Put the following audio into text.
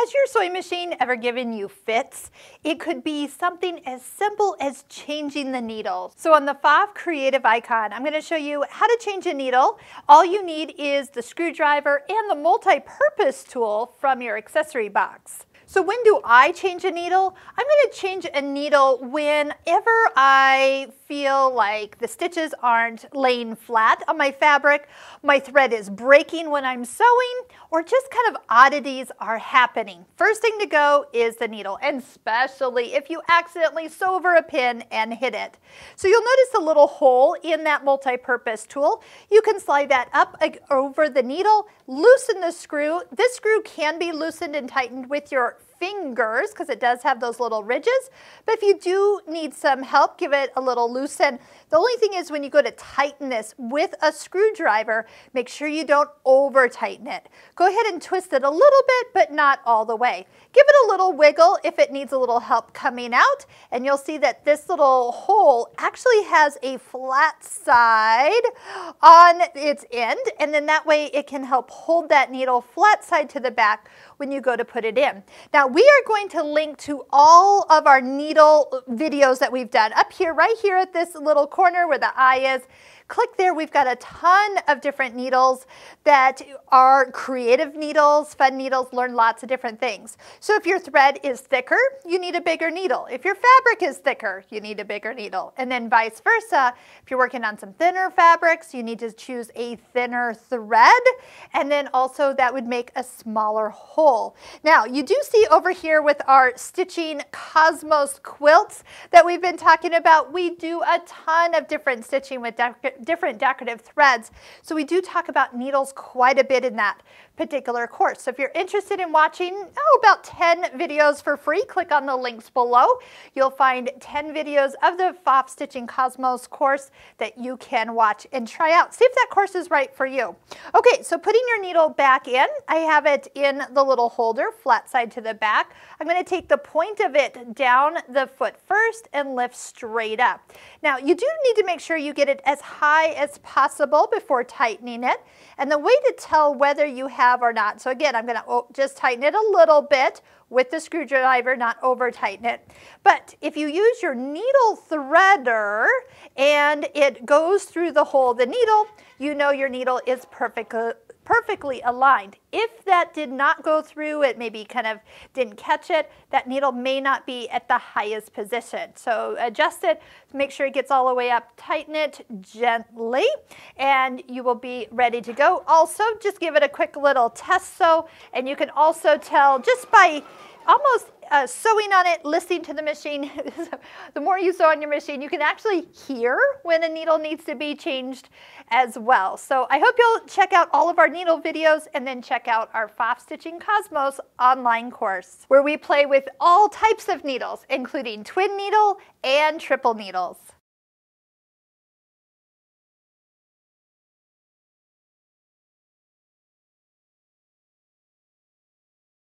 Has your sewing machine ever given you fits? It could be something as simple as changing the needle. So on the Fave Creative Icon, I'm gonna show you how to change a needle. All you need is the screwdriver and the multi-purpose tool from your accessory box. So when do I change a needle? I'm going to change a needle whenever I feel like the stitches aren't laying flat on my fabric, my thread is breaking when I'm sewing, or just kind of oddities are happening. First thing to go is the needle, and especially if you accidentally sew over a pin and hit it. So you'll notice a little hole in that multi-purpose tool. You can slide that up over the needle, loosen the screw. This screw can be loosened and tightened with your fingers because it does have those little ridges. But if you do need some help, give it a little loosen. The only thing is when you go to tighten this with a screwdriver, make sure you don't over tighten it. Go ahead and twist it a little bit, but not all the way. Give it a little wiggle if it needs a little help coming out, and you'll see that this little hole actually has a flat side on its end, and then that way it can help hold that needle flat side to the back when you go to put it in. Now we are going to link to all of our needle videos that we've done up here, right here at this little corner where the eye is. Click there, we've got a ton of different needles that are creative needles, fun needles, learn lots of different things. So if your thread is thicker, you need a bigger needle. If your fabric is thicker, you need a bigger needle. And then vice versa, if you're working on some thinner fabrics, you need to choose a thinner thread. And then also that would make a smaller hole. Now you do see over here with our stitching Cosmos quilts that we've been talking about. We do a ton of different stitching with different decorative threads. So we do talk about needles quite a bit in that particular course. So if you're interested in watching oh, about 10 videos for free, click on the links below. You'll find 10 videos of the FOP Stitching Cosmos course that you can watch and try out. See if that course is right for you. Okay, so putting your needle back in, I have it in the little holder, flat side to the back. I'm going to take the point of it down the foot first and lift straight up. Now, you do need to make sure you get it as high as possible before tightening it. And the way to tell whether you have have or not. So again, I'm going to just tighten it a little bit with the screwdriver, not over tighten it. But if you use your needle threader and it goes through the hole of the needle, you know your needle is perfect, perfectly aligned. If that did not go through, it maybe kind of didn't catch it, that needle may not be at the highest position. So adjust it, make sure it gets all the way up, tighten it gently, and you will be ready to go. Also, just give it a quick little test sew, and you can also tell just by almost uh, sewing on it, listening to the machine. the more you sew on your machine, you can actually hear when a needle needs to be changed as well. So I hope you'll check out all of our needle videos and then check out our FOF Stitching Cosmos online course where we play with all types of needles, including twin needle and triple needles.